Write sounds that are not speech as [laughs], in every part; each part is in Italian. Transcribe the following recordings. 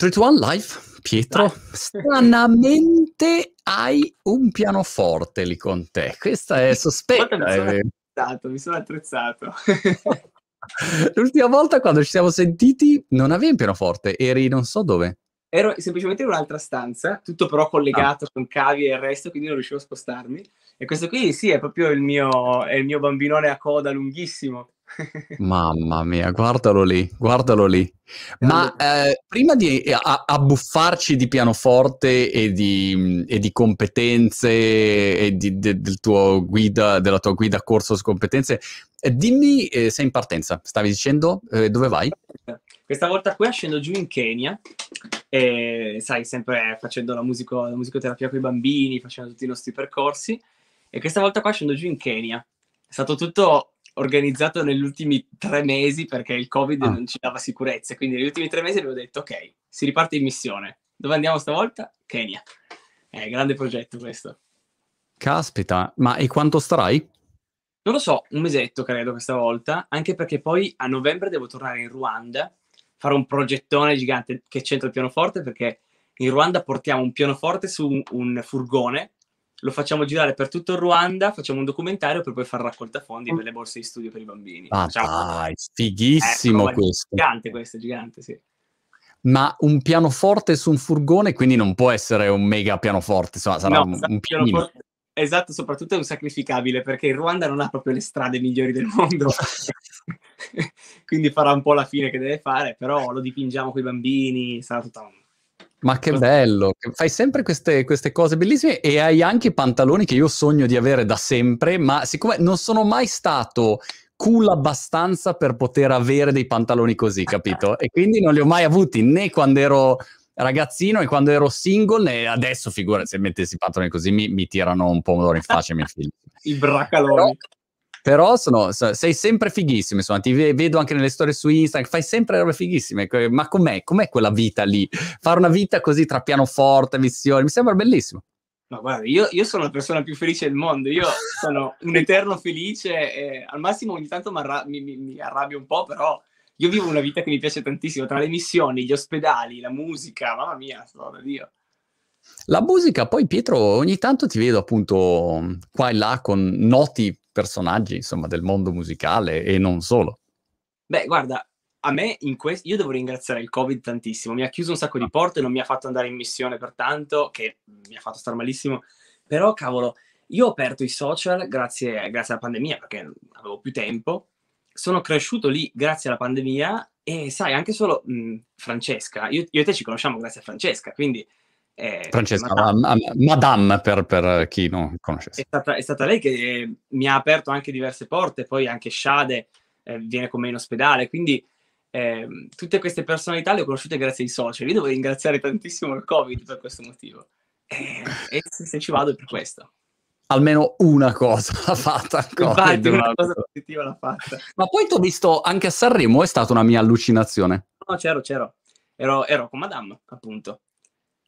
31 Live, Pietro, stranamente hai un pianoforte lì con te. Questa è sospetta. Mi sono eh. attrezzato. Mi sono attrezzato. [laughs] L'ultima volta quando ci siamo sentiti non avevi un pianoforte, eri non so dove. Ero semplicemente in un'altra stanza, tutto però collegato ah. con cavi e il resto, quindi non riuscivo a spostarmi. E questo qui sì, è proprio il mio, il mio bambinone a coda lunghissimo. Mamma mia, guardalo lì, guardalo lì. Ma eh, prima di eh, abbuffarci di pianoforte e di, e di competenze e di, de- del tuo guida, della tua guida corso su competenze, eh, dimmi, eh, sei in partenza, stavi dicendo eh, dove vai? Questa volta qui scendo giù in Kenya e sai, sempre facendo la, musico- la musicoterapia con i bambini, facendo tutti i nostri percorsi e questa volta qua scendo giù in Kenya. È stato tutto organizzato negli ultimi tre mesi perché il Covid ah. non ci dava sicurezza. Quindi negli ultimi tre mesi abbiamo detto ok, si riparte in missione. Dove andiamo stavolta? Kenya. È eh, grande progetto questo. Caspita, ma e quanto starai? Non lo so, un mesetto credo questa volta, anche perché poi a novembre devo tornare in Ruanda, fare un progettone gigante che c'entra il pianoforte perché in Ruanda portiamo un pianoforte su un, un furgone lo facciamo girare per tutto il Ruanda, facciamo un documentario per poi fare raccolta fondi per le borse di studio per i bambini. Ah, dai, fighissimo ecco, questo. Gigante questo, gigante, sì. Ma un pianoforte su un furgone, quindi non può essere un mega pianoforte, insomma, sarà no, un, esatto, un pianino. Esatto, soprattutto è un sacrificabile perché il Ruanda non ha proprio le strade migliori del mondo. [laughs] quindi farà un po' la fine che deve fare, però lo dipingiamo con i bambini, sarà tutta una ma che bello, fai sempre queste, queste, cose bellissime e hai anche i pantaloni che io sogno di avere da sempre, ma siccome non sono mai stato cool abbastanza per poter avere dei pantaloni così, capito? E quindi non li ho mai avuti né quando ero ragazzino e quando ero single né adesso, figura, se mettessi i pantaloni così mi, mi tirano un pomodoro in faccia i miei figli. I braccaloni. Però, però sono, sei sempre fighissimo, insomma, ti vedo anche nelle storie su Instagram, fai sempre robe fighissime. Ma com'è, com'è quella vita lì? Fare una vita così tra pianoforte, missioni, mi sembra bellissimo. Ma guarda, io, io, sono la persona più felice del mondo, io sono un eterno felice, e al massimo ogni tanto arra- mi, mi, mi, arrabbio un po', però io vivo una vita che mi piace tantissimo, tra le missioni, gli ospedali, la musica, mamma mia, sono da Dio. La musica, poi Pietro, ogni tanto ti vedo appunto qua e là con noti personaggi, insomma, del mondo musicale e non solo. Beh, guarda, a me in questo io devo ringraziare il Covid tantissimo, mi ha chiuso un sacco di ah. porte, non mi ha fatto andare in missione per tanto, che mi ha fatto star malissimo, però cavolo, io ho aperto i social grazie, grazie alla pandemia perché avevo più tempo, sono cresciuto lì grazie alla pandemia e sai, anche solo mh, Francesca, io, io, e te ci conosciamo grazie a Francesca, quindi eh, Francesca, Madame, Madame per, per, chi non conoscesse. È stata, è stata lei che eh, mi ha aperto anche diverse porte, poi anche Shade eh, viene con me in ospedale, quindi ehm, tutte queste personalità le ho conosciute grazie ai social. Io devo ringraziare tantissimo il Covid per questo motivo. Eh, e se, se ci vado è per questo almeno una cosa l'ha fatta. Ancora, Infatti, una cosa positiva l'ha fatta. Ma poi ti ho visto anche a Sanremo, è stata una mia allucinazione. No, c'ero, c'ero. Ero, ero con Madame, appunto.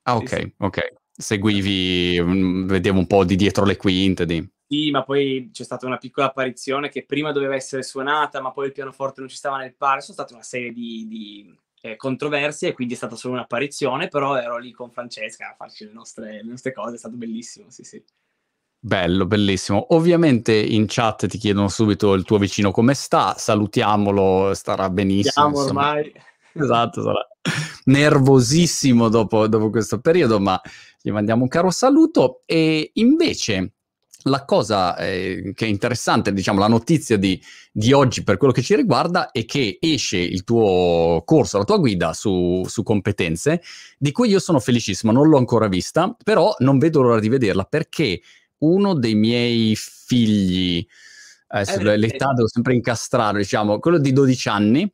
Ah, ok, sì. ok. Seguivi, mm, vedevo un po' di dietro le quinte. Di... Sì, ma poi c'è stata una piccola apparizione che prima doveva essere suonata, ma poi il pianoforte non ci stava nel par. Sono state una serie di, di eh, controversie, quindi è stata solo un'apparizione, però ero lì con Francesca a farci le nostre, le nostre cose, è stato bellissimo, sì, sì. Bello, bellissimo. Ovviamente in chat ti chiedono subito il tuo vicino come sta, salutiamolo, starà benissimo. Siamo ormai esatto, sarà nervosissimo dopo, dopo questo periodo, ma gli mandiamo un caro saluto. E invece la cosa eh, che è interessante, diciamo, la notizia di, di, oggi per quello che ci riguarda è che esce il tuo corso, la tua guida su, su, competenze, di cui io sono felicissimo, non l'ho ancora vista, però non vedo l'ora di vederla perché uno dei miei figli, eh, l'età eh. devo sempre incastrare, diciamo, quello di 12 anni,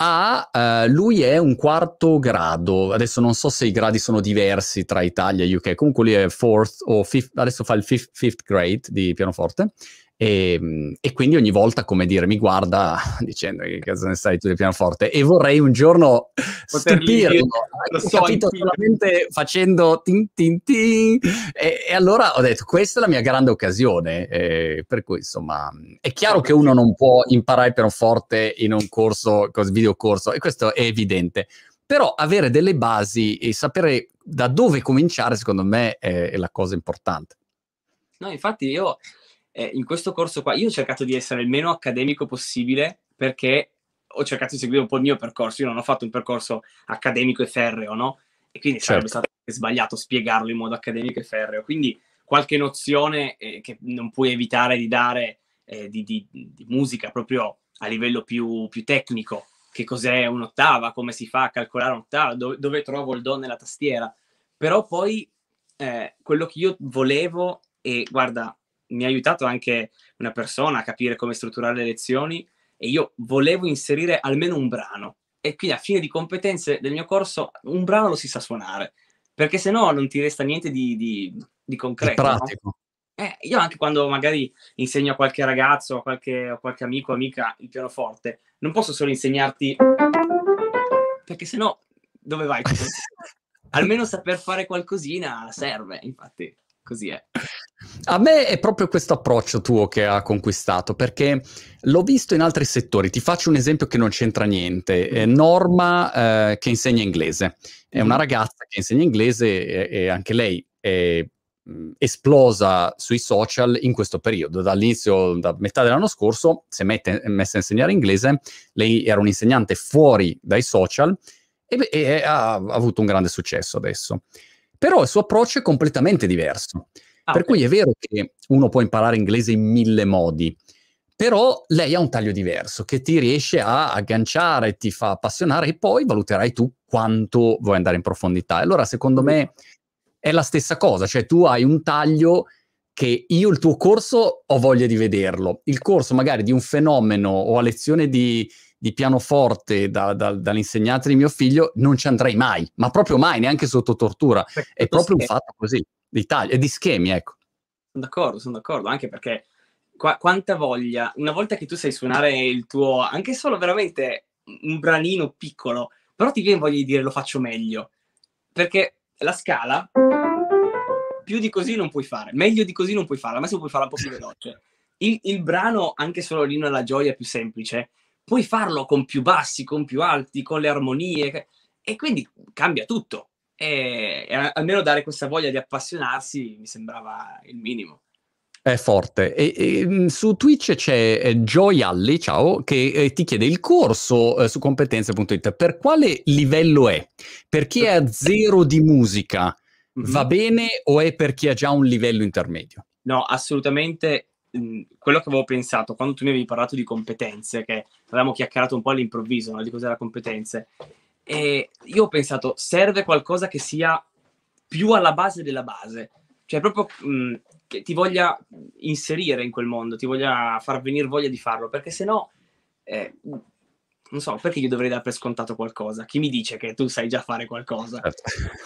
ha, eh, lui è un quarto grado, adesso non so se i gradi sono diversi tra Italia e UK, comunque lui è fourth o fifth, adesso fa il fifth, fifth grade di pianoforte e, ehm, e, quindi ogni volta, come dire, mi guarda [laughs] dicendo che cosa ne sai tu del pianoforte e vorrei un giorno Poterli stupirlo, eh, so, capito solamente facendo tin tin tin e, e, allora ho detto questa è la mia grande occasione eh, per cui insomma è chiaro che uno non può imparare il pianoforte in un corso, videocorso e questo è evidente però avere delle basi e sapere da dove cominciare secondo me è, è la cosa importante No, infatti io eh, in questo corso qua io ho cercato di essere il meno accademico possibile perché ho cercato di seguire un po' il mio percorso, io non ho fatto un percorso accademico e ferreo, no? E quindi certo. sarebbe stato sbagliato spiegarlo in modo accademico e ferreo, quindi qualche nozione eh, che non puoi evitare di dare eh, di, di, di, musica proprio a livello più, più, tecnico, che cos'è un'ottava, come si fa a calcolare un'ottava, dove, dove trovo il do nella tastiera, però poi eh, quello che io volevo e guarda, mi ha aiutato anche una persona a capire come strutturare le lezioni e io volevo inserire almeno un brano. E quindi a fine di competenze del mio corso un brano lo si sa suonare, perché se no non ti resta niente di, di, di concreto. pratico. No? Eh, io anche quando magari insegno a qualche ragazzo, a qualche, a qualche amico o amica il pianoforte, non posso solo insegnarti perché se no dove vai? [laughs] Almeno saper fare qualcosina serve, infatti così è. A me è proprio questo approccio tuo che ha conquistato, perché l'ho visto in altri settori. Ti faccio un esempio che non c'entra niente. Mm. È Norma eh, che insegna inglese. È una mm. ragazza che insegna inglese e, e anche lei è mm, esplosa sui social in questo periodo. Dall'inizio, da metà dell'anno scorso, si è mette, messa a insegnare inglese. Lei era un insegnante fuori dai social e, e ha, ha avuto un grande successo adesso. Però il suo approccio è completamente diverso. Ah, per okay. cui è vero che uno può imparare inglese in mille modi, però lei ha un taglio diverso che ti riesce a agganciare, ti fa appassionare e poi valuterai tu quanto vuoi andare in profondità. Allora, secondo me è la stessa cosa, cioè tu hai un taglio che io il tuo corso ho voglia di vederlo, il corso magari di un fenomeno o a lezione di di pianoforte da, da, dall'insegnante di mio figlio, non ci andrei mai, ma proprio mai, neanche sotto tortura. Perché è proprio schemi. un fatto così, di tagli, e di schemi, ecco. Sono d'accordo, sono d'accordo, anche perché qua, quanta voglia, una volta che tu sai suonare il tuo, anche solo veramente un branino piccolo, però ti viene voglia di dire lo faccio meglio, perché la scala più di così non puoi fare, meglio di così non puoi fare, ma se puoi farla un po' più veloce. Il, il brano, anche solo lì nella gioia più semplice, puoi farlo con più bassi, con più alti, con le armonie e quindi cambia tutto. E, e almeno dare questa voglia di appassionarsi mi sembrava il minimo. È forte. E, e, mm, su Twitch c'è eh, Joy Alli, ciao, che eh, ti chiede il corso eh, su competenze.it. Per quale livello è? Per chi è a zero di musica mm-hmm. va mhm. bene o è per chi ha già un livello intermedio? No, assolutamente quello che avevo pensato quando tu mi avevi parlato di competenze, che avevamo chiacchierato un po' all'improvviso no? di cos'era competenze, e io ho pensato serve qualcosa che sia più alla base della base, cioè proprio mh, che ti voglia inserire in quel mondo, ti voglia far venire voglia di farlo, perché se no eh, non so perché io dovrei dare per scontato qualcosa. Chi mi dice che tu sai già fare qualcosa? Certo.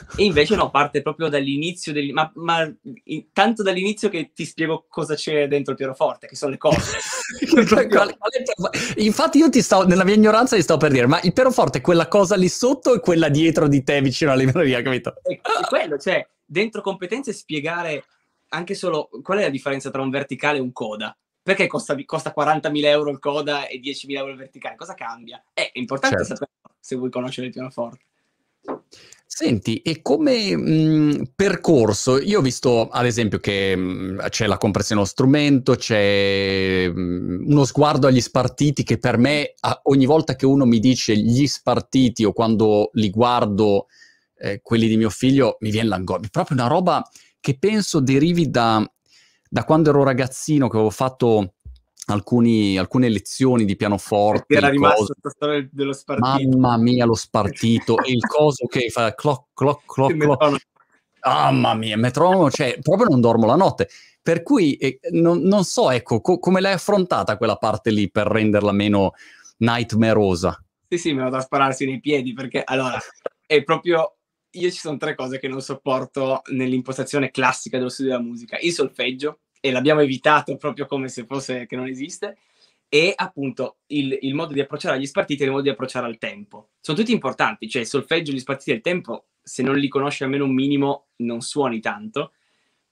[laughs] E invece no, parte proprio dall'inizio, del, ma, ma in, tanto dall'inizio che ti spiego cosa c'è dentro il pianoforte, che sono le cose. [laughs] Infatti io ti stavo, nella mia ignoranza ti stavo per dire, ma il pianoforte è quella cosa lì sotto e quella dietro di te vicino alla libreria, capito? è quello, cioè, dentro competenze spiegare anche solo qual è la differenza tra un verticale e un coda perché costa, costa 40.000 euro il coda e 10.000 euro il verticale? Cosa cambia? Eh, è importante certo. saperlo se vuoi conoscere il pianoforte. Senti, e come mh, mm, percorso, io ho visto ad esempio che mh, mm, c'è la compressione allo strumento, c'è mh, mm, uno sguardo agli spartiti che per me a, ogni volta che uno mi dice gli spartiti o quando li guardo eh, quelli di mio figlio mi viene l'angoscia, è proprio una roba che penso derivi da da quando ero ragazzino che avevo fatto alcuni, alcune lezioni di pianoforte. Perché era rimasto la storia dello spartito. Mamma mia, lo spartito, il coso che fa clock, clock, clock, clock. Mamma mia, metronomo, cioè proprio non dormo la notte. Per cui eh, non, non, so, ecco, co- come l'hai affrontata quella parte lì per renderla meno nightmarosa? Sì, sì, mi vado a spararsi nei piedi perché allora è proprio io ci sono tre cose che non sopporto nell'impostazione classica dello studio della musica: il solfeggio, e l'abbiamo evitato proprio come se fosse che non esiste, e appunto il, il modo di approcciare agli spartiti e il modo di approcciare al tempo. Sono tutti importanti, cioè il solfeggio, gli spartiti e il tempo, se non li conosci almeno un minimo, non suoni tanto,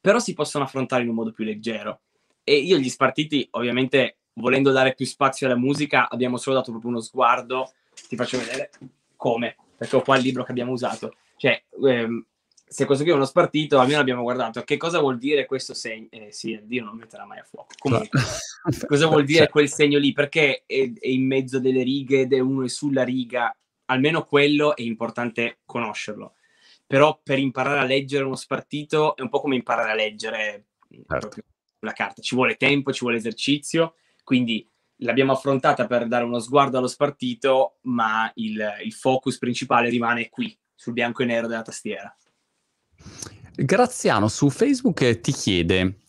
però si possono affrontare in un modo più leggero. E io gli spartiti, ovviamente, volendo dare più spazio alla musica, abbiamo solo dato proprio uno sguardo, ti faccio vedere come, perché ho qua il libro che abbiamo usato. Cioè, ehm, se questo qui è uno spartito, almeno abbiamo guardato che cosa vuol dire questo segno. Eh, sì, Dio non metterà mai a fuoco. Comunque, cioè. cosa vuol [laughs] dire cioè. quel segno lì? Perché è, è, in mezzo delle righe ed è uno è sulla riga. Almeno quello è importante conoscerlo. Però per imparare a leggere uno spartito è un po' come imparare a leggere eh, certo. una carta. Ci vuole tempo, ci vuole esercizio. Quindi l'abbiamo affrontata per dare uno sguardo allo spartito, ma il, il focus principale rimane qui, sul bianco e nero della tastiera. Graziano su Facebook ti chiede,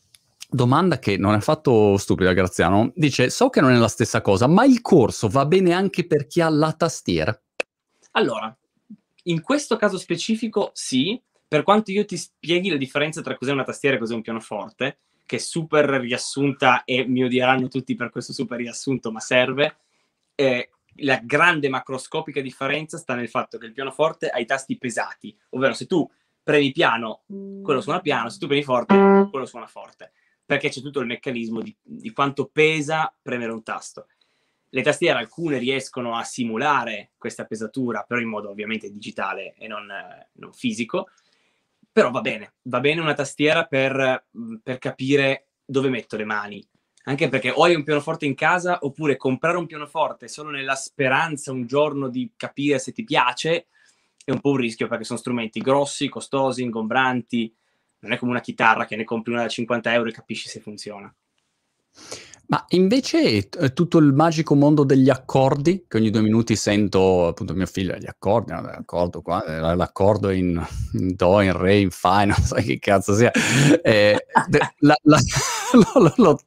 domanda che non è affatto stupida Graziano, dice so che non è la stessa cosa, ma il corso va bene anche per chi ha la tastiera? Allora, in questo caso specifico sì, per quanto io ti spieghi la differenza tra cos'è una tastiera e cos'è un pianoforte, che è super riassunta e mi odieranno tutti per questo super riassunto, ma serve, eh, la grande macroscopica differenza sta nel fatto che il pianoforte ha i tasti pesati, ovvero se tu premi piano, mm. quello suona piano, se tu premi forte, quello suona forte, perché c'è tutto il meccanismo di, di quanto pesa premere un tasto. Le tastiere alcune riescono a simulare questa pesatura, però in modo ovviamente digitale e non, non fisico, però va bene, va bene una tastiera per, mm, per capire dove metto le mani, anche perché o hai un pianoforte in casa oppure comprare un pianoforte solo nella speranza un giorno di capire se ti piace è un po' un rischio perché sono strumenti grossi, costosi, ingombranti. Non è come una chitarra che ne compri una da 50 euro e capisci se funziona. Ma invece t- eh, tutto il magico mondo degli accordi, che ogni due minuti sento appunto mio figlio, gli accordi, no, l'accordo, qua, eh, l'accordo in, in, do, in re, in fa, [laughs] non so che cazzo sia. Eh, la, la, [laughs] lo, lo,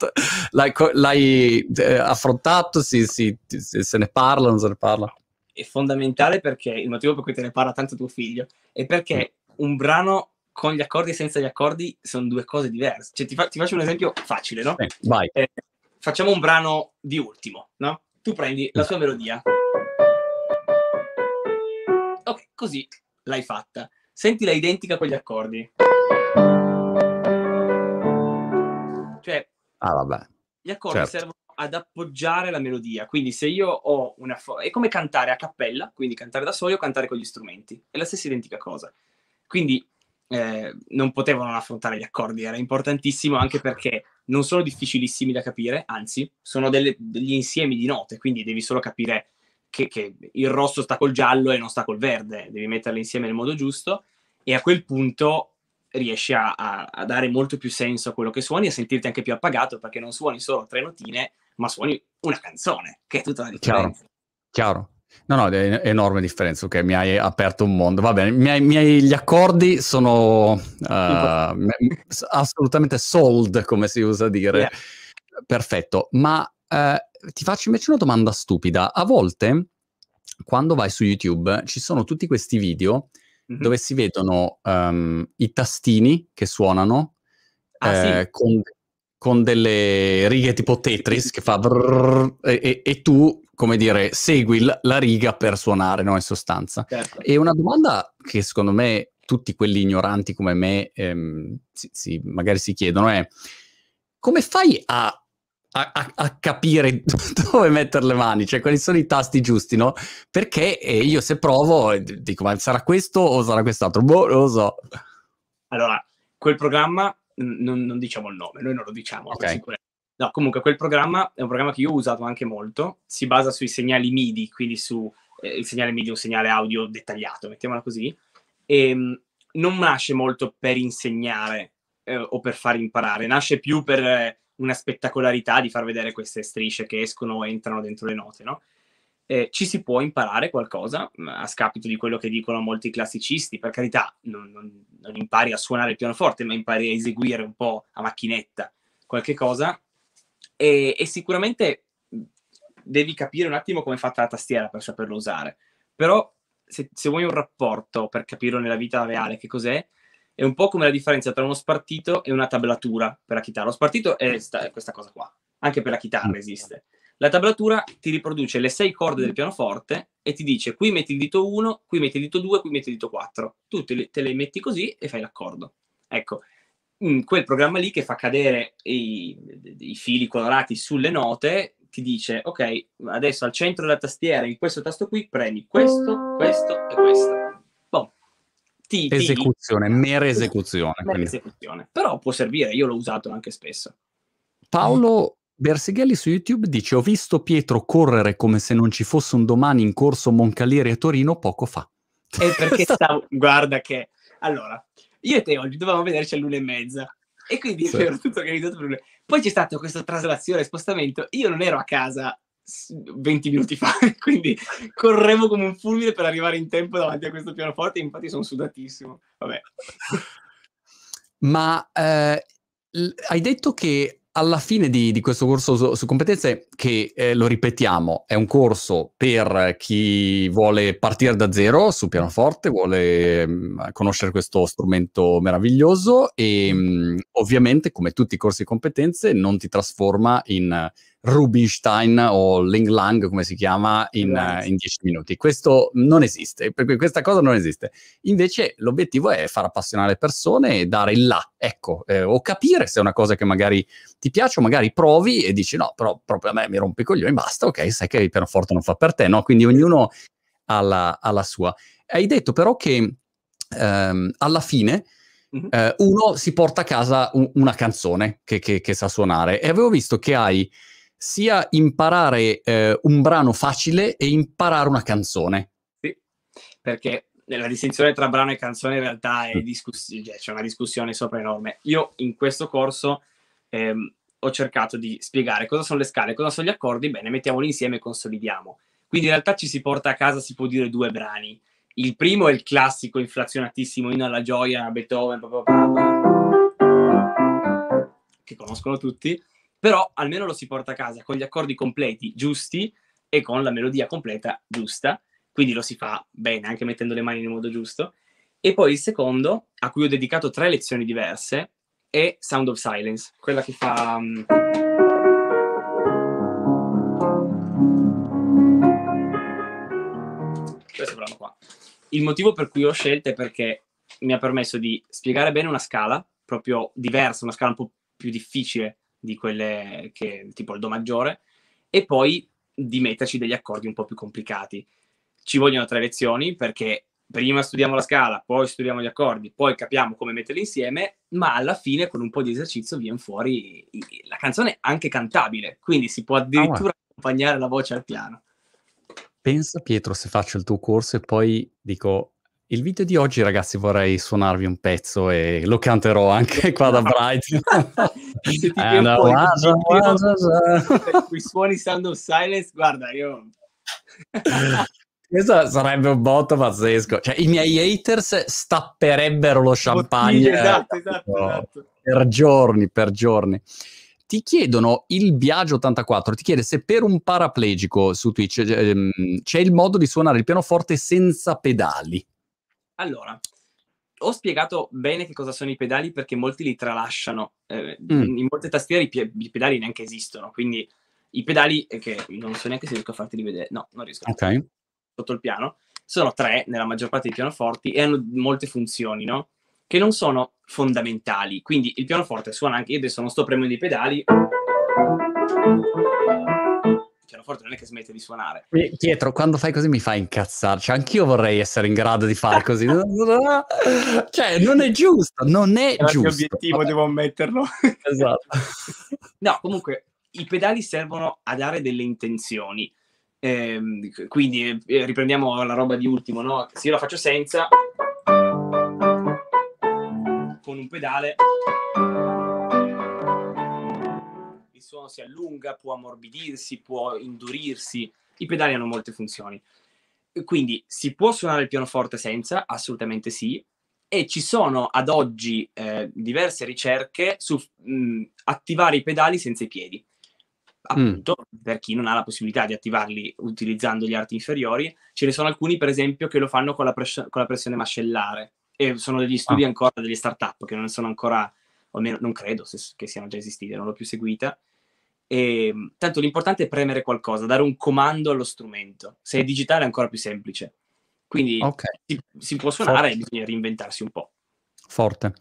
l'hai, l'hai eh, affrontato, si, si, se ne parla, o non se ne parla? è fondamentale perché il motivo per cui te ne parla tanto tuo figlio è perché un brano con gli accordi e senza gli accordi sono due cose diverse. Cioè, ti, fa- ti faccio un esempio facile, no? Eh, vai. Eh, facciamo un brano di ultimo, no? Tu prendi la sua melodia. Ok, così l'hai fatta. Sentila identica con gli accordi. Cioè, ah, vabbè. gli accordi certo. servono ad appoggiare la melodia. Quindi se io ho una... Fo- è come cantare a cappella, quindi cantare da soli o cantare con gli strumenti. È la stessa identica cosa. Quindi eh, non potevo non affrontare gli accordi, era importantissimo anche perché non sono difficilissimi da capire, anzi, sono delle, degli insiemi di note, quindi devi solo capire che, che, il rosso sta col giallo e non sta col verde, devi metterle insieme nel modo giusto e a quel punto riesci a, a, a dare molto più senso a quello che suoni e a sentirti anche più appagato perché non suoni solo tre notine, ma suoni una canzone, che è tutta la differenza. Chiaro. Chiaro. No, no, è enorme differenza, ok, mi hai aperto un mondo, va bene, miei, miei, gli accordi sono uh, assolutamente sold, come si usa dire. Yeah. Perfetto, ma uh, ti faccio invece una domanda stupida. A volte, quando vai su YouTube, ci sono tutti questi video mm-hmm. dove si vedono um, i tastini che suonano, ah, eh, sì. con, con delle righe tipo Tetris che fa brrr, e, e, tu, come dire, segui la, la riga per suonare, no? In sostanza. Certo. E una domanda che secondo me tutti quelli ignoranti come me ehm, si, si, magari si chiedono è come fai a a, a, capire [laughs] dove mettere le mani, cioè quali sono i tasti giusti, no? Perché eh, io se provo eh, dico, ma sarà questo o sarà quest'altro? Boh, non lo so. Allora, quel programma non, non, diciamo il nome, noi non lo diciamo okay. per sicurezza. No, comunque quel programma è un programma che io ho usato anche molto, si basa sui segnali MIDI, quindi su eh, il segnale MIDI è un segnale audio dettagliato, mettiamola così, e ehm, mh, non nasce molto per insegnare eh, o per far imparare, nasce più per una spettacolarità di far vedere queste strisce che escono o entrano dentro le note, no? eh, ci si può imparare qualcosa, mm, a scapito di quello che dicono molti classicisti, per carità, non, non, non impari a suonare il pianoforte, ma impari a eseguire un po' a macchinetta qualche cosa, e, e sicuramente mm, devi capire un attimo come è fatta la tastiera per saperlo usare, però se, se vuoi un rapporto per capirlo nella vita reale che cos'è, è un po' come la differenza tra uno spartito e una tablatura per la chitarra. Lo spartito è sta, questa cosa qua, anche per la chitarra mm. esiste. La tablatura ti riproduce le sei corde del pianoforte e ti dice qui metti il dito 1, qui metti il dito 2, qui metti il dito 4. Tu te le, te le metti così e fai l'accordo. Ecco, quel programma lì che fa cadere i, i, fili colorati sulle note ti dice ok, adesso al centro della tastiera in questo tasto qui prendi questo, questo e questo. Boh. Ti, esecuzione, mera esecuzione. Mera esecuzione. Però può servire, io l'ho usato anche spesso. Paolo Bersighelli su YouTube dice: Ho visto Pietro correre come se non ci fosse un domani in corso Moncalieri a Torino poco fa. È [laughs] perché stavo. Guarda, che allora io e te oggi dovevamo vederci all'una e mezza. E quindi sì. ero tutto organizzato per lui. Poi c'è stato questa traslazione, spostamento. Io non ero a casa 20 minuti fa, [laughs] quindi correvo come un fulmine per arrivare in tempo davanti a questo pianoforte. Infatti, sono sudatissimo. Vabbè. Ma eh, hai detto che alla fine di, di questo corso su, su competenze, che eh, lo ripetiamo, è un corso per chi vuole partire da zero su pianoforte, vuole mh, mm, conoscere questo strumento meraviglioso e mh, mm. mm, ovviamente come tutti i corsi di competenze non ti trasforma in Rubinstein o Ling Lang, come si chiama, in, uh, in 10 minuti. Questo non esiste, per cui questa cosa non esiste. Invece l'obiettivo è far appassionare le persone e dare il là, ecco, eh, o capire se è una cosa che magari ti piace o magari provi e dici no, però proprio a me mi rompe i coglioni, basta, ok, sai che il pianoforte non fa per te, no? Quindi ognuno ha la, ha la sua. Hai detto però che ehm, alla fine... uh uno si porta a casa un, una canzone che, che, che sa suonare e avevo visto che hai sia imparare eh, un brano facile e imparare una canzone. Sì, perché la distinzione tra brano e canzone in realtà è mm. discuss- cioè, c'è una discussione sopra enorme. Io in questo corso ehm, ho cercato di spiegare cosa sono le scale, cosa sono gli accordi, bene, mettiamoli insieme e consolidiamo. Quindi in realtà ci si porta a casa, si può dire, due brani. Il primo è il classico inflazionatissimo Inno alla gioia, Beethoven, che conoscono tutti, però almeno lo si porta a casa con gli accordi completi giusti e con la melodia completa giusta, quindi lo si fa bene anche mettendo le mani nel modo giusto. E poi il secondo, a cui ho dedicato tre lezioni diverse, è Sound of Silence, quella che fa... Mm, questo brano qua. Il motivo per cui ho scelto è perché mi ha permesso di spiegare bene una scala, proprio diversa, una scala un po' più difficile, di quelle che, tipo il Do maggiore, e poi di metterci degli accordi un po' più complicati. Ci vogliono tre lezioni perché prima studiamo la scala, poi studiamo gli accordi, poi capiamo come metterli insieme, ma alla fine con un po' di esercizio viene fuori la canzone anche cantabile, quindi si può addirittura ah, accompagnare la voce al piano. Pensa Pietro se faccio il tuo corso e poi dico il video di oggi, ragazzi, vorrei suonarvi un pezzo e lo canterò anche qua da Brighton. [laughs] eh, no, ah, ah, ah, cioè, Quei suoni Sound of Silence, guarda, io... [laughs] Questo sarebbe un botto pazzesco. Cioè, i miei haters stapperebbero lo champagne eh, esatto, esatto, esatto. per giorni, per giorni ti chiedono il Biagio84, ti chiede se per un paraplegico su Twitch ehm, c'è il modo di suonare il pianoforte senza pedali. Allora, ho spiegato bene che cosa sono i pedali perché molti li tralasciano. Eh, mm. In molte tastiere i, pie- i, pedali neanche esistono, quindi i pedali, eh, che non so neanche se riesco a farteli vedere, no, non riesco. Ok. A... Sotto il piano. Sono tre nella maggior parte dei pianoforti e hanno molte funzioni, no? Che non sono fondamentali. Quindi il pianoforte suona anche, io adesso non sto premendo i pedali pianoforte non è che smette di suonare. Pietro, quando fai così mi fa incazzare, cioè anch'io vorrei essere in grado di fare così. [laughs] cioè, non è giusto, non è Era giusto. Il obiettivo, devo ammetterlo. [laughs] esatto. no, comunque, i pedali servono a dare delle intenzioni. Eh, quindi eh, riprendiamo la roba di ultimo, no? Se io la faccio senza... Con un pedale basso, si allunga, può ammorbidirsi, può indurirsi. I pedali hanno molte funzioni. Quindi si può suonare il pianoforte senza? Assolutamente sì. E ci sono ad oggi eh, diverse ricerche su mh, mm, attivare i pedali senza i piedi. Appunto, mm. per chi non ha la possibilità di attivarli utilizzando gli arti inferiori, ce ne sono alcuni, per esempio, che lo fanno con la, pres- con la pressione mascellare. E sono degli studi ah. ancora, degli start-up che non sono ancora o almeno non credo se, che siano già esistiti, non l'ho più seguita, e, ehm, tanto l'importante è premere qualcosa, dare un comando allo strumento. Se è digitale è ancora più semplice. Quindi okay. si, si, può suonare Forte. e bisogna reinventarsi un po'. Forte.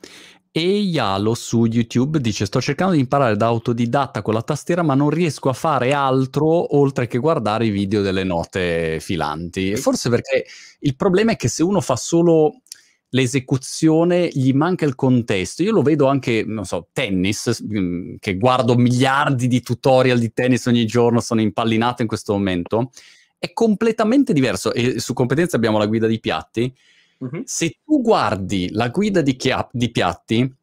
E Yalo su YouTube dice: Sto cercando di imparare da autodidatta con la tastiera, ma non riesco a fare altro oltre che guardare i video delle note filanti. Forse perché il problema è che se uno fa solo l'esecuzione, gli manca il contesto. Io lo vedo anche, non so, tennis, mm, che guardo miliardi di tutorial di tennis ogni giorno, sono impallinato in questo momento. È completamente diverso e su competenze abbiamo la guida di piatti. Mm-hmm. Se tu guardi la guida di, chia- di piatti,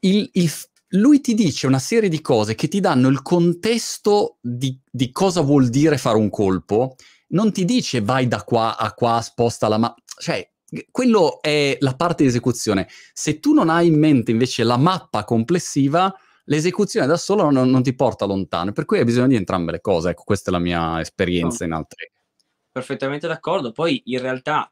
il, il lui ti dice una serie di cose che ti danno il contesto di, di, cosa vuol dire fare un colpo, non ti dice vai da qua a qua, sposta la mano, cioè quello è la parte di esecuzione. Se tu non hai in mente invece la mappa complessiva, l'esecuzione da sola non, non ti porta lontano, per cui hai bisogno di entrambe le cose. Ecco, questa è la mia esperienza no. in altre. Perfettamente d'accordo. Poi in realtà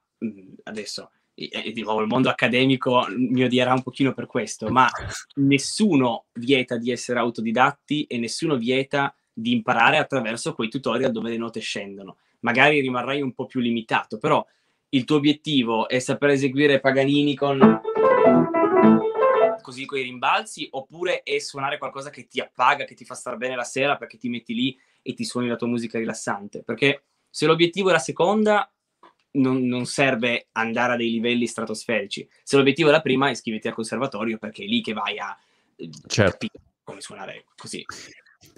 adesso eh, di nuovo il mondo accademico mi odierà un pochino per questo, ma [laughs] nessuno vieta di essere autodidatti e nessuno vieta di imparare attraverso quei tutorial dove le note scendono. Magari rimarrai un po' più limitato, però il tuo obiettivo è saper eseguire Paganini con così coi rimbalzi oppure è suonare qualcosa che ti appaga, che ti fa star bene la sera perché ti metti lì e ti suoni la tua musica rilassante? Perché se l'obiettivo è la seconda, non, non, serve andare a dei livelli stratosferici. Se l'obiettivo è la prima, iscriviti al conservatorio perché è lì che vai a eh, certo. come suonare così.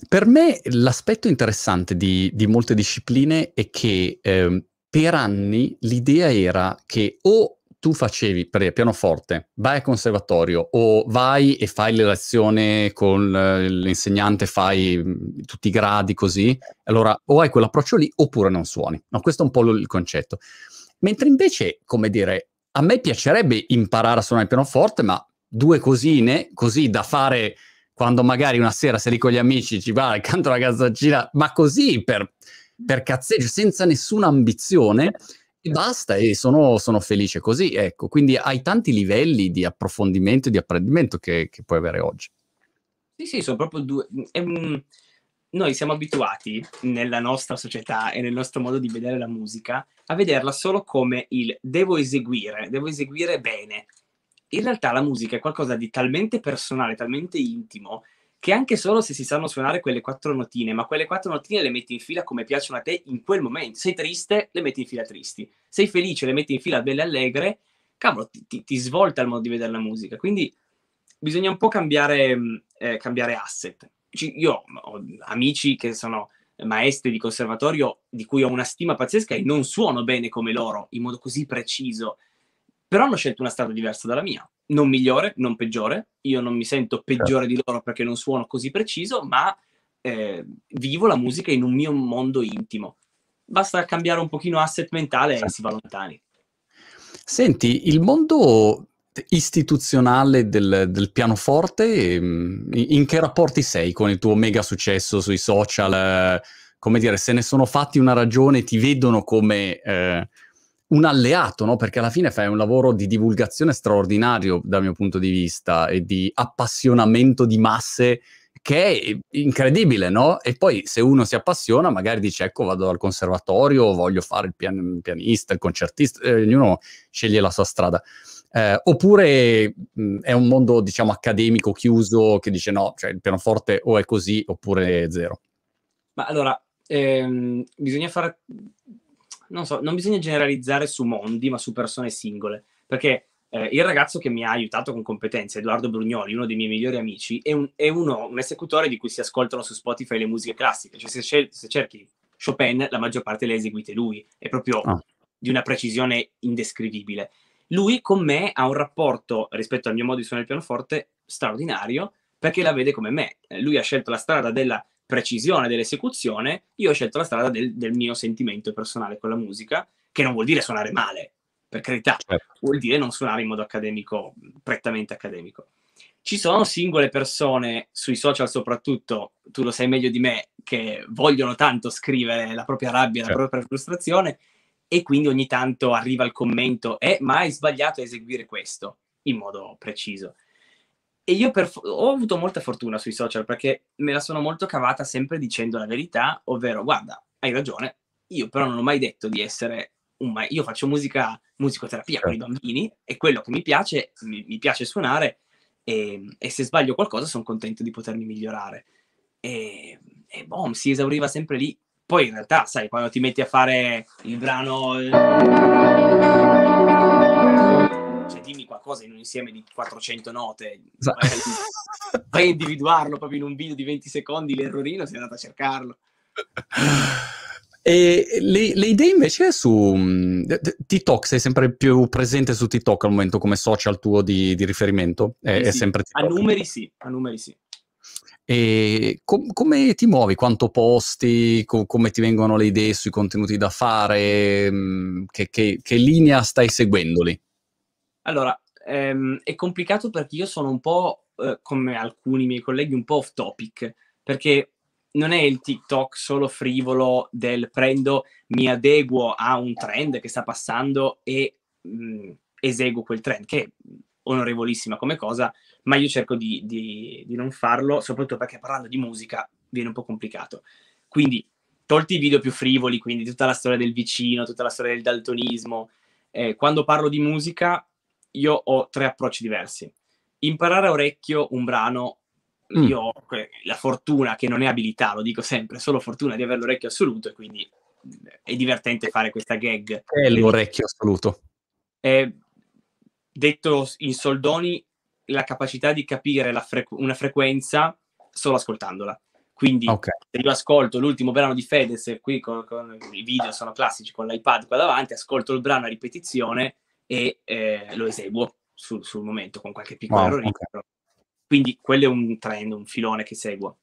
Per me l'aspetto interessante di, di molte discipline è che eh, per anni l'idea era che o tu facevi per pianoforte, vai al conservatorio o vai e fai le lezioni con eh, l'insegnante, fai mm, tutti i gradi così, allora o hai quell'approccio lì oppure non suoni. No, questo è un po' il concetto. Mentre invece, come dire, a me piacerebbe imparare a suonare il pianoforte, ma due cosine così da fare quando magari una sera sei lì con gli amici, ci va, canto la gazzaccina, ma così per per cazzeggio, senza nessuna ambizione. E basta, e sono, sono, felice così, ecco. Quindi hai tanti livelli di approfondimento e di apprendimento che, che puoi avere oggi. Sì, sì, sono proprio due. Ehm, noi siamo abituati nella nostra società e nel nostro modo di vedere la musica a vederla solo come il devo eseguire, devo eseguire bene. In realtà la musica è qualcosa di talmente personale, talmente intimo, che anche solo se si sanno suonare quelle quattro notine, ma quelle quattro notine le metti in fila come piacciono a te in quel momento. Sei triste, le metti in fila tristi. Sei felice, le metti in fila belle allegre. Cavolo, ti, ti, ti svolta il modo di vedere la musica. Quindi bisogna un po' cambiare, mm, eh, cambiare asset. Io ho amici che sono maestri di conservatorio di cui ho una stima pazzesca e non suono bene come loro in modo così preciso però hanno scelto una strada diversa dalla mia, non migliore, non peggiore. Io non mi sento peggiore di loro perché non suono così preciso, ma eh, vivo la musica in un mio mondo intimo. Basta cambiare un pochino asset mentale e si va lontani. Senti, il mondo istituzionale del, del, pianoforte, mm, in che rapporti sei con il tuo mega successo sui social? Eh, come dire, se ne sono fatti una ragione, ti vedono come... Eh, un alleato, no? perché alla fine fai un lavoro di divulgazione straordinario dal mio punto di vista e di appassionamento di masse che è incredibile, no? E poi se uno si appassiona, magari dice, ecco, vado al conservatorio, voglio fare il pian- pianista, il concertista, eh, ognuno sceglie la sua strada. Eh, oppure mh, è un mondo, diciamo, accademico, chiuso, che dice no, cioè il pianoforte o è così oppure è zero. Ma allora, ehm, bisogna fare non so, non bisogna generalizzare su mondi, ma su persone singole, perché eh, il ragazzo che mi ha aiutato con competenze, Edoardo Brugnoli, uno dei miei migliori amici, è, un, è uno, un esecutore di cui si ascoltano su Spotify le musiche classiche, cioè se, se cerchi Chopin, la maggior parte le eseguite lui, è proprio ah. di una precisione indescrivibile. Lui con me ha un rapporto, rispetto al mio modo di suonare il pianoforte, straordinario, perché la vede come me. Lui ha scelto la strada della precisione dell'esecuzione, io ho scelto la strada del, del mio sentimento personale con la musica, che non vuol dire suonare male, per carità, certo. vuol dire non suonare in modo accademico, prettamente accademico. Ci sono singole persone, sui social soprattutto, tu lo sai meglio di me, che vogliono tanto scrivere la propria rabbia, certo. la propria frustrazione, e quindi ogni tanto arriva il commento, eh, ma hai sbagliato a eseguire questo, in modo preciso. E io per, ho avuto molta fortuna sui social perché me la sono molto cavata sempre dicendo la verità, ovvero guarda, hai ragione, io però non ho mai detto di essere un ma- io faccio musica, musicoterapia con i certo. bambini è quello che mi piace, mi, mi piace suonare e, ehm, e, se sbaglio qualcosa sono contento di potermi migliorare. E, e boom, si esauriva sempre lì. Poi in realtà, sai, quando ti metti a fare il brano... Eh esprimi qualcosa in un insieme di 400 note, esatto. vai a [laughs] individuarlo proprio in un video di 20 secondi, l'errorino, sei andato a cercarlo. E le, le, idee invece su mm, TikTok, sei sempre più presente su TikTok al momento come social tuo di, di riferimento? È, sì, è sempre A numeri sì, a numeri sì. E com- come ti muovi? Quanto posti? Co- come ti vengono le idee sui contenuti da fare? Mm, che, che, che linea stai seguendoli? Allora, ehm, è complicato perché io sono un po', eh, come alcuni miei colleghi, un po' off topic, perché non è il TikTok solo frivolo del prendo, mi adeguo a un trend che sta passando e mh, mm, eseguo quel trend, che è onorevolissima come cosa, ma io cerco di, di, di non farlo, soprattutto perché parlando di musica viene un po' complicato. Quindi, tolti i video più frivoli, quindi tutta la storia del vicino, tutta la storia del daltonismo, eh, quando parlo di musica io ho tre approcci diversi. Imparare a orecchio un brano, mm. io ho la fortuna che non è abilità, lo dico sempre, solo fortuna di avere l'orecchio assoluto e quindi eh, è divertente fare questa gag. È l'orecchio assoluto. È, detto in soldoni, la capacità di capire frequ- una frequenza solo ascoltandola. Quindi okay. se io ascolto l'ultimo brano di Fedez, qui con, con, i video sono classici, con l'iPad qua davanti, ascolto il brano a ripetizione, e eh, lo eseguo sul, sul, momento con qualche piccolo wow, errore. Okay. Quindi quello è un trend, un filone che seguo.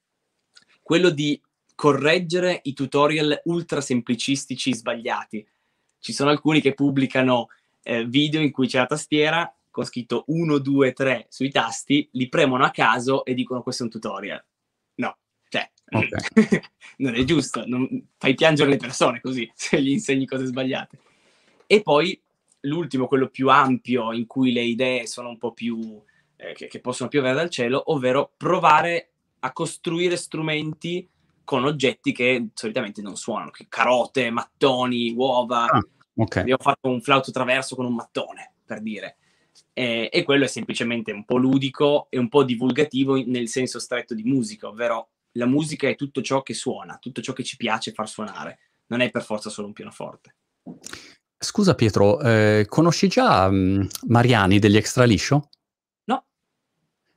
Quello di correggere i tutorial ultra semplicistici sbagliati. Ci sono alcuni che pubblicano eh, video in cui c'è la tastiera con scritto 1, 2, 3 sui tasti, li premono a caso e dicono questo è un tutorial. No, cioè, okay. [laughs] non è giusto, non... fai piangere le persone così se gli insegni cose sbagliate. E poi l'ultimo, quello più ampio, in cui le idee sono un po' più eh, che, che, possono piovere dal cielo, ovvero provare a costruire strumenti con oggetti che solitamente non suonano, carote, mattoni, uova. Ah, okay. Abbiamo fatto un flauto traverso con un mattone, per dire. Eh, e quello è semplicemente un po' ludico e un po' divulgativo nel senso stretto di musica, ovvero la musica è tutto ciò che suona, tutto ciò che ci piace far suonare, non è per forza solo un pianoforte. Scusa Pietro, eh, conosci già mm, Mariani degli Extra Extraliscio? No.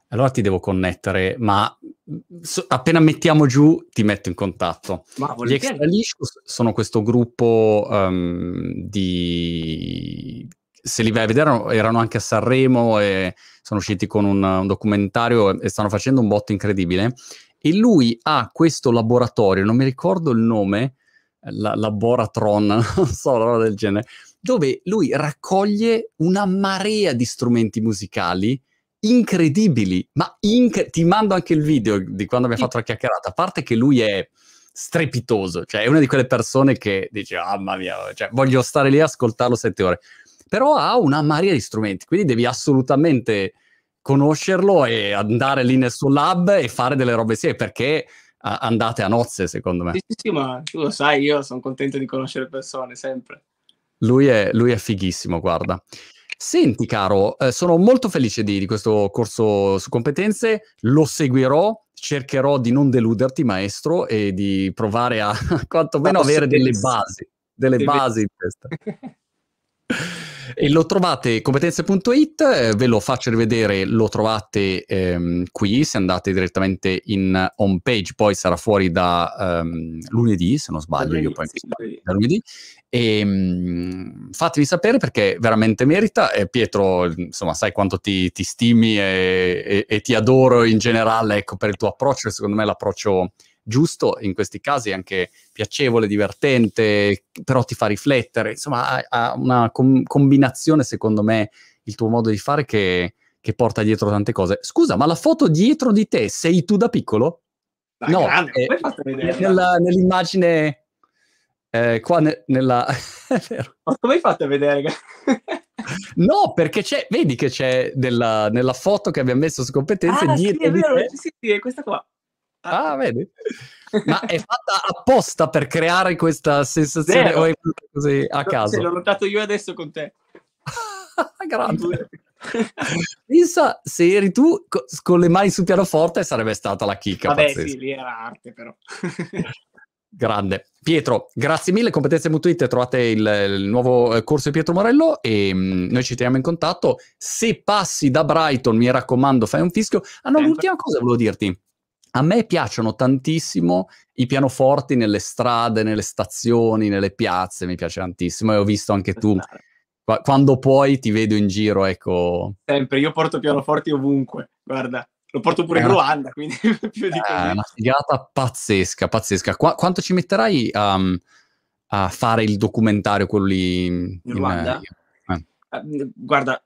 Allora ti devo connettere, ma mm, so, appena mettiamo giù ti metto in contatto. Ma Gli Extraliscio sono questo gruppo um, di... Se li vai a vedere erano, anche a Sanremo e sono usciti con un, un documentario e stanno facendo un botto incredibile. E lui ha questo laboratorio, non mi ricordo il nome, la, la Boratron, [laughs] non so, una roba del genere, dove lui raccoglie una marea di strumenti musicali incredibili, ma inc- ti mando anche il video di quando abbiamo fatto la chiacchierata, a parte che lui è strepitoso, cioè è una di quelle persone che dice, oh, mamma mia, cioè, voglio stare lì e ascoltarlo sette ore, però ha una marea di strumenti, quindi devi assolutamente conoscerlo e andare lì nel suo lab e fare delle robe serie, perché andate a nozze, secondo me. Sì, sì, sì, ma tu lo sai, io sono contento di conoscere persone, sempre. Lui è, lui è fighissimo, guarda. Senti, caro, eh, sono molto felice di, di, questo corso su competenze, lo seguirò, cercherò di non deluderti, maestro, e di provare a [laughs] quantomeno avere delle basi, delle basi in testa. [laughs] [laughs] E lo trovate competenze.it, eh, ve lo faccio rivedere, lo trovate ehm, qui, se andate direttamente in home page, poi sarà fuori da ehm, lunedì, se non sbaglio, io poi sì, mi... da lunedì. E, mh, fatemi sapere perché veramente merita. Eh, Pietro, insomma, sai quanto ti, ti stimi e, e, e ti adoro in generale ecco, per il tuo approccio, secondo me l'approccio giusto in questi casi, anche piacevole, divertente, però ti fa riflettere, insomma ha, una com- combinazione secondo me il tuo modo di fare che, che, porta dietro tante cose. Scusa, ma la foto dietro di te sei tu da piccolo? Da no, grande, eh, nella, nell'immagine eh, qua ne, nella... [laughs] ma come hai fatto a vedere? [laughs] no, perché c'è, vedi che c'è della, nella foto che abbiamo messo su competenze ah, dietro sì, è vero, di te... sì, sì, è questa qua. Ah, vedi? Ma è fatta apposta per creare questa sensazione Zero. o è così a caso? Se l'ho notato io adesso con te. [laughs] Grazie. [laughs] Pensa se eri tu con le mani sul pianoforte sarebbe stata la chicca. Vabbè, pazzesca. sì, lì era arte però. [laughs] Grande. Pietro, grazie mille, competenze mutuite, trovate il, il nuovo eh, corso di Pietro Morello e mh, mm, noi ci teniamo in contatto. Se passi da Brighton, mi raccomando, fai un fischio. Ah no, Sempre. l'ultima cosa volevo dirti. A me piacciono tantissimo i pianoforti nelle strade, nelle stazioni, nelle piazze, mi piace tantissimo e ho visto anche tu quando puoi ti vedo in giro, ecco. Sempre, io porto pianoforti ovunque, guarda. Lo porto pure eh, in Ruanda, quindi [laughs] più di eh, così. È una figata pazzesca, pazzesca. Qu- quanto ci metterai um, a fare il documentario, quello lì in, in Ruanda? In, eh. eh guarda,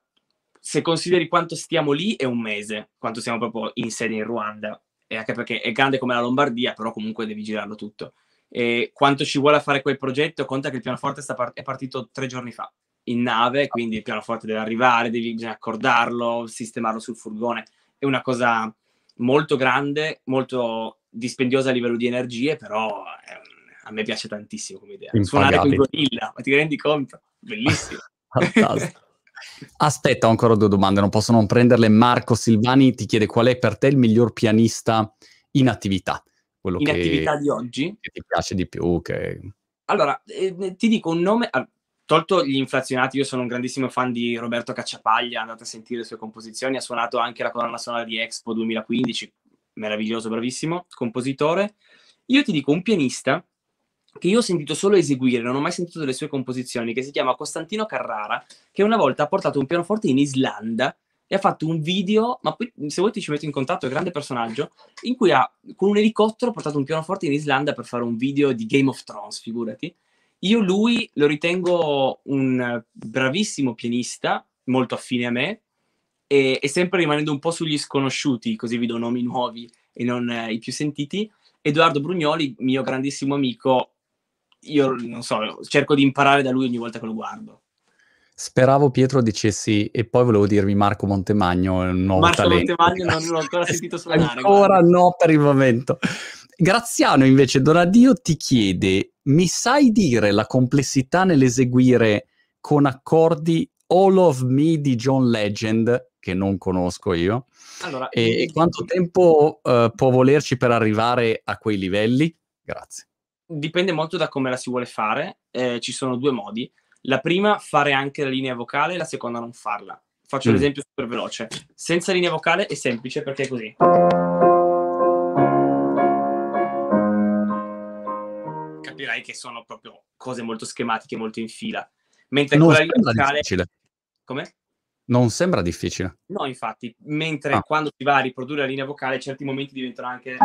se consideri quanto stiamo lì è un mese, quanto siamo proprio in sede in Ruanda e anche perché è grande come la Lombardia, però comunque devi girarlo tutto. E quanto ci vuole a fare quel progetto? Conta che il pianoforte par- è partito tre giorni fa in nave, quindi il pianoforte deve arrivare, devi, bisogna accordarlo, sistemarlo sul furgone. È una cosa molto grande, molto dispendiosa a livello di energie, però eh, a me piace tantissimo come idea. Impagabile. Suonare con gorilla, ma ti rendi conto? Bellissimo. [laughs] Fantastico. Aspetta, ho ancora due domande, non posso non prenderle. Marco Silvani ti chiede qual è per te il miglior pianista in attività? Quello in che, attività di oggi? Che ti piace di più? Che... Allora, eh, ti dico un nome, tolto gli inflazionati, io sono un grandissimo fan di Roberto Cacciapaglia, andate a sentire le sue composizioni, ha suonato anche la colonna sonora di Expo 2015, meraviglioso, bravissimo, compositore. Io ti dico un pianista che io ho sentito solo eseguire, non ho mai sentito delle sue composizioni, che si chiama Costantino Carrara, che una volta ha portato un pianoforte in Islanda e ha fatto un video, ma poi se vuoi ti ci metto in contatto, è un grande personaggio, in cui ha con un elicottero portato un pianoforte in Islanda per fare un video di Game of Thrones, figurati. Io lui lo ritengo un bravissimo pianista, molto affine a me, e, e sempre rimanendo un po' sugli sconosciuti, così vi do nomi nuovi e non eh, i più sentiti. Edoardo Brugnoli, mio grandissimo amico, io non so, cerco di imparare da lui ogni volta che lo guardo. Speravo Pietro dicessi e poi volevo dirvi Marco Montemagno, un nuovo Marco talento. Montemagno non l'ho ancora sentito suonare. Ora no per il momento. Graziano invece Donadio ti chiede, mi sai dire la complessità nell'eseguire con accordi All of Me di John Legend che non conosco io. Allora, e quanto tempo uh, può volerci per arrivare a quei livelli? Grazie dipende molto da come la si vuole fare. Eh, ci sono due modi. La prima, fare anche la linea vocale, la seconda, non farla. Faccio mm. l'esempio super veloce. Senza linea vocale è semplice perché è così. Capirai che sono proprio cose molto schematiche, molto in fila. Mentre non con la linea vocale... Difficile. Come? Non sembra difficile. No, infatti. Mentre ah. quando si va a riprodurre la linea vocale, certi momenti diventano anche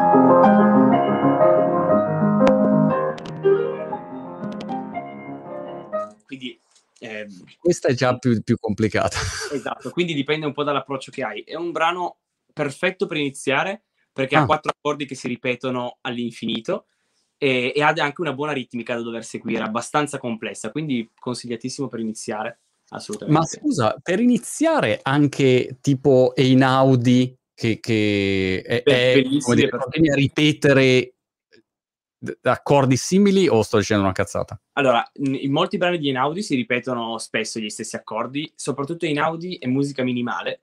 Eh, Questa è già più, più complicata. [laughs] Esatto, quindi dipende un po' dall'approccio che hai. È un brano perfetto per iniziare perché ah. ha quattro accordi che si ripetono all'infinito e, e, ha anche una buona ritmica da dover seguire, abbastanza complessa, quindi consigliatissimo per iniziare. Assolutamente. Ma scusa, per iniziare anche tipo Einaudi, che, che è, Beh, è come dire, a ripetere accordi simili o sto dicendo una cazzata? Allora, in molti brani di Einaudi si ripetono spesso gli stessi accordi, soprattutto Einaudi è musica minimale,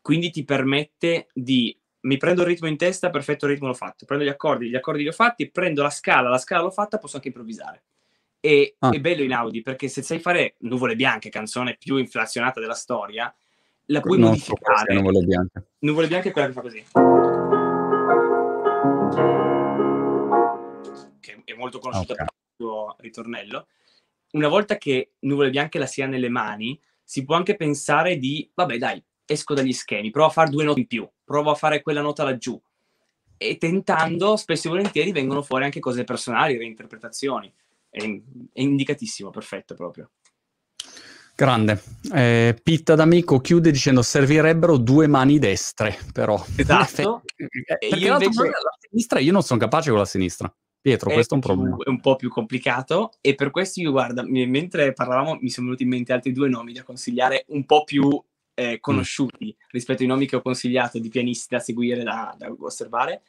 quindi ti permette di mi prendo il ritmo in testa, perfetto ritmo l'ho fatto, prendo gli accordi, gli accordi li ho fatti, prendo la scala, la scala l'ho fatta, posso anche improvvisare. E ah. è bello Einaudi perché se sai fare Nuvole Bianche, canzone più inflazionata della storia, la puoi non modificare. So Nuvole Bianche. Nuvole Bianche è quella che fa così. è molto conosciuta okay. per il suo ritornello. Una volta che Nuvole Bianche la si ha nelle mani, si può anche pensare di, vabbè dai, esco dagli schemi, provo a fare due note in più, provo a fare quella nota laggiù. E tentando, spesso e volentieri, vengono fuori anche cose personali, reinterpretazioni. È, è indicatissimo, perfetto proprio. Grande. Eh, Pitta d'amico chiude dicendo servirebbero due mani destre, però. Esatto. [laughs] Perché io invece... la sinistra io non sono capace con la sinistra. Pietro, è eh, questo è un problema. è un po' più complicato e per questo io, guarda, mentre parlavamo mi sono venuti in mente altri due nomi da consigliare un po' più eh, mm. conosciuti mm. rispetto ai nomi che ho consigliato di pianisti da seguire, da, da osservare.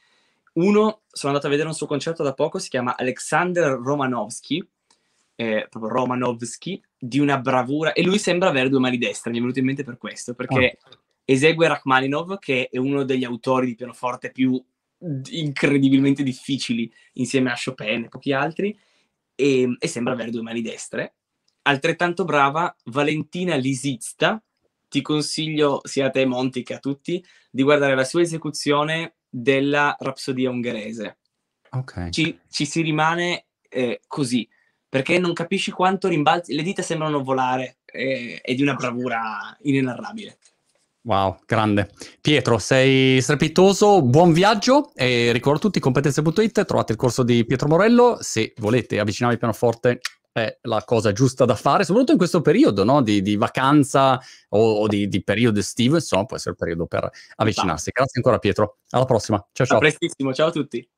Uno, sono andato a vedere un suo concerto da poco, si chiama Alexander Romanovsky, eh, proprio Romanovsky, di una bravura, e lui sembra avere due mani destre, mi è venuto in mente per questo, perché oh. esegue Rachmaninov, che è uno degli autori di pianoforte più incredibilmente difficili insieme a Chopin e pochi altri, e, ehm, e sembra avere due mani destre. Altrettanto brava Valentina Lisizta, ti consiglio sia a te Monti che a tutti di guardare la sua esecuzione della Rapsodia ungherese. Okay. Ci, ci si rimane eh, così, perché non capisci quanto rimbalzi, le dita sembrano volare, eh, è di una bravura inenarrabile. Wow, grande. Pietro, sei strepitoso, buon viaggio e ricordo a tutti competenze.it, trovate il corso di Pietro Morello, se volete avvicinarvi al pianoforte è la cosa giusta da fare, soprattutto in questo periodo no? di, di, vacanza o, o di, di, periodo estivo, insomma può essere il periodo per avvicinarsi. Esatto. Grazie ancora Pietro, alla prossima, ciao ciao. A prestissimo, ciao a tutti.